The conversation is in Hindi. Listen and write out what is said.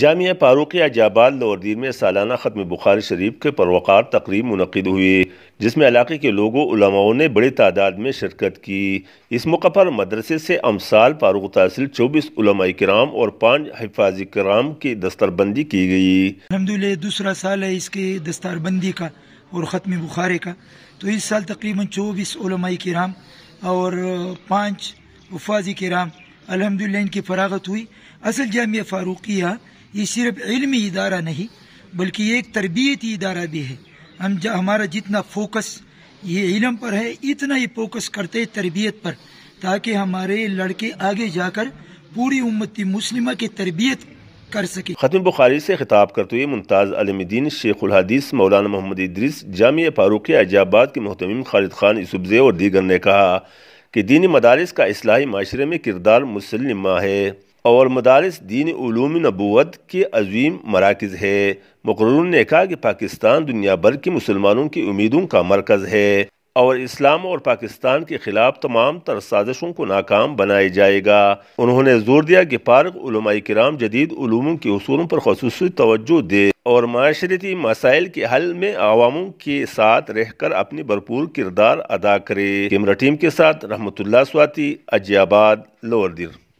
जामिया पारूक अजाबाद लौरदीन में सालाना ख़त्म बुखार शरीफ के परवकार तकरीब मुनद हुई जिसमें इलाके के लोगों ने बड़ी तादाद में शिरकत की इस मौके पर मदरसे से अमसाल पारोक तहसील चौबीस उलमाई कराम और पाँच हिफाजी कराम की दस्तरबंदी की गई अलहमद दूसरा साल है इसके दस्तारबंदी का और ख़त्म बुखारे का तो इस साल तकरीबन चौबीस कराम और पाँच हफाज कराम अलहमदिल्ला इनकी फरागत हुई असल जामिया फ़ारूकिया ये सिर्फ इलमी इदारा नहीं बल्कि ये एक तरबियती इदारा भी है हम हमारा जितना फोकस ये इलम पर है इतना ही फोकस करते हैं तरबियत पर ताकि हमारे लड़के आगे जाकर पूरी उम्मती मुस्लिम की तरबियत कर सके खत्म बुखारी से खिताब करते हुए मुमताज़ अलमदीन शेखुलहदीस मौलाना मोहम्मद इद्रिस जामिया फारूक आजाबाद के मोहतम खालिद खान इसुब्ज़े और दीगर ने कहा कि दीनी मदारस का असलाही माशरे में किरदार मुसलमा है और मदारस दीन ूम नबूत के अजीम मराकज़ है मकरून ने कहा कि पाकिस्तान दुनिया भर के मुसलमानों की उम्मीदों का मरकज़ है और इस्लाम और पाकिस्तान के खिलाफ तमाम तर साजिशों को नाकाम बनाया जाएगा उन्होंने जोर दिया कि पार्क कराम जदीद के असूलों पर खसूस तोज्जो दे और माशरती मसाइल के हल में आवामों के साथ रहकर अपनी भरपूर किरदार अदा करे कैमरा टीम के साथ रहमतुल्ला स्वाति अजियाबाद लोअर दिर